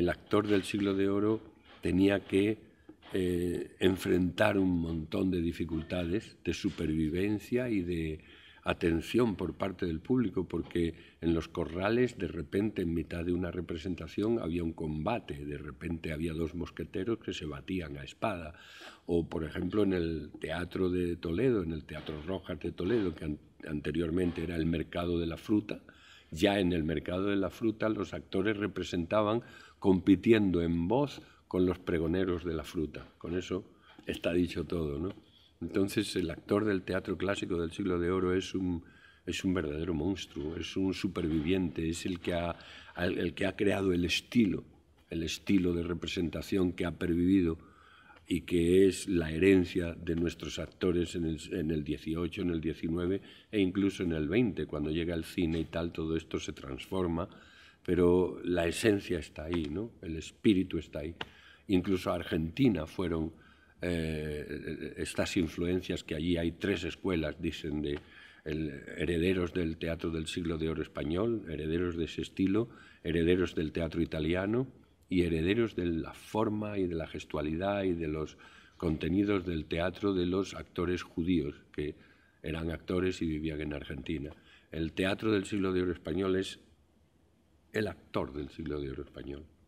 el actor del siglo de oro tenía que eh, enfrentar un montón de dificultades de supervivencia y de atención por parte del público, porque en los corrales de repente en mitad de una representación había un combate, de repente había dos mosqueteros que se batían a espada, o por ejemplo en el Teatro de Toledo, en el Teatro Rojas de Toledo, que anteriormente era el Mercado de la Fruta, ya en el mercado de la fruta los actores representaban compitiendo en voz con los pregoneros de la fruta. Con eso está dicho todo, Entonces el actor del teatro clásico del siglo de oro es un, es un verdadero monstruo, es un superviviente, es el que, el que ha creado el estilo, el estilo de representación que ha pervivido y que es la herencia de nuestros actores en el, 18, en el 19 e incluso en el 20, cuando llega el cine y tal, todo esto se transforma, pero la esencia está ahí, ¿no? el espíritu está ahí. Incluso Argentina fueron eh, estas influencias que allí hay tres escuelas, dicen, de, herederos del teatro del siglo de oro español, herederos de ese estilo, herederos del teatro italiano y herederos de la forma y de la gestualidad y de los contenidos del teatro de los actores judíos, que eran actores y vivían en Argentina. El teatro del siglo de oro español es el actor del siglo de oro español.